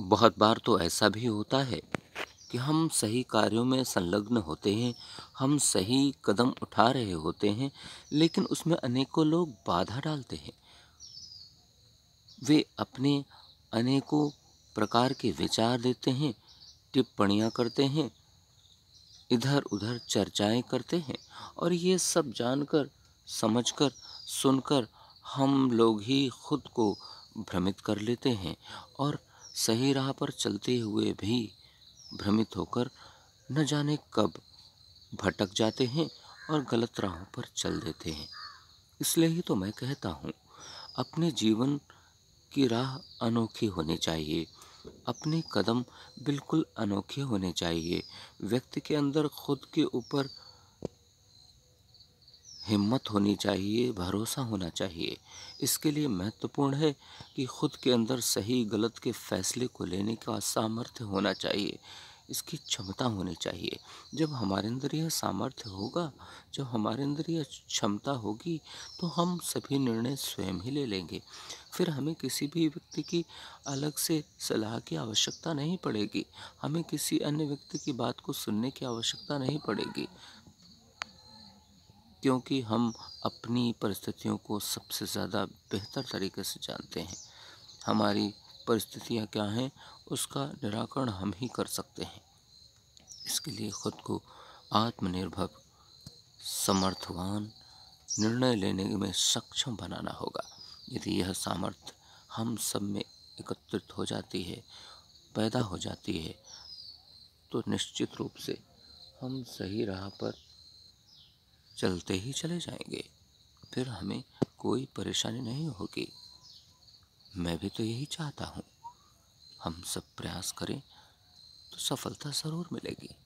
बहुत बार तो ऐसा भी होता है कि हम सही कार्यों में संलग्न होते हैं हम सही कदम उठा रहे होते हैं लेकिन उसमें अनेकों लोग बाधा डालते हैं वे अपने अनेकों प्रकार के विचार देते हैं टिप्पणियाँ करते हैं इधर उधर चर्चाएं करते हैं और ये सब जानकर समझकर सुनकर हम लोग ही खुद को भ्रमित कर लेते हैं और सही राह पर चलते हुए भी भ्रमित होकर न जाने कब भटक जाते हैं और गलत राहों पर चल देते हैं इसलिए ही तो मैं कहता हूँ अपने जीवन की राह अनोखी होनी चाहिए अपने कदम बिल्कुल अनोखे होने चाहिए व्यक्ति के अंदर खुद के ऊपर हिम्मत होनी चाहिए भरोसा होना चाहिए इसके लिए महत्वपूर्ण है कि खुद के अंदर सही गलत के फैसले को लेने का सामर्थ्य होना चाहिए इसकी क्षमता होनी चाहिए जब हमारे अंदर यह सामर्थ्य होगा जब हमारे अंदर यह क्षमता होगी तो हम सभी निर्णय स्वयं ही ले लेंगे फिर हमें किसी भी व्यक्ति की अलग से सलाह की आवश्यकता नहीं पड़ेगी हमें किसी अन्य व्यक्ति की बात को सुनने की आवश्यकता नहीं पड़ेगी क्योंकि हम अपनी परिस्थितियों को सबसे ज़्यादा बेहतर तरीके से जानते हैं हमारी परिस्थितियाँ क्या हैं उसका निराकरण हम ही कर सकते हैं इसके लिए खुद को आत्मनिर्भर समर्थवान निर्णय लेने में सक्षम बनाना होगा यदि यह सामर्थ्य हम सब में एकत्रित हो जाती है पैदा हो जाती है तो निश्चित रूप से हम सही राह पर चलते ही चले जाएंगे फिर हमें कोई परेशानी नहीं होगी मैं भी तो यही चाहता हूँ हम सब प्रयास करें तो सफलता ज़रूर मिलेगी